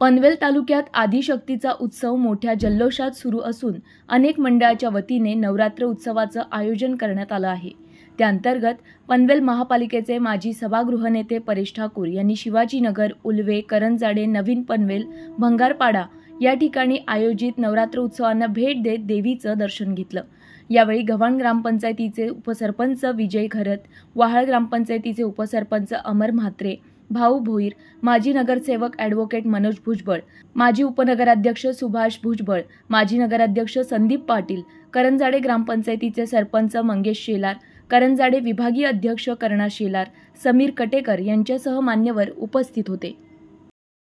पनवेल तालुक्यात आदिशक्तीचा उत्सव मोठ्या जल्लोषात सुरू असून अनेक मंडळाच्या वतीने नवरात्र उत्सवाचं आयोजन करण्यात आलं आहे त्याअंतर्गत पनवेल महापालिकेचे माजी सभागृहनेते परेश ठाकूर यांनी शिवाजीनगर उलवे करंजाडे नवीन पनवेल भंगारपाडा या ठिकाणी आयोजित नवरात्र उत्सवांना भेट देत देवीचं दर्शन घेतलं यावेळी गव्हाण ग्रामपंचायतीचे उपसरपंच विजय खरत वाहाळ ग्रामपंचायतीचे उपसरपंच अमर म्हात्रे भाऊ भोईर माजी नगरसेवक ॲडव्होकेट मनोज भुजबळ माजी उपनगराध्यक्ष सुभाष भुजबळ माजी नगराध्यक्ष संदीप पाटील करंजाडे ग्रामपंचायतीचे सरपंच मंगेश शेलार करंजाडे विभागीय अध्यक्ष कर्णा शेलार समीर कटेकर यांच्यासह मान्यवर उपस्थित होते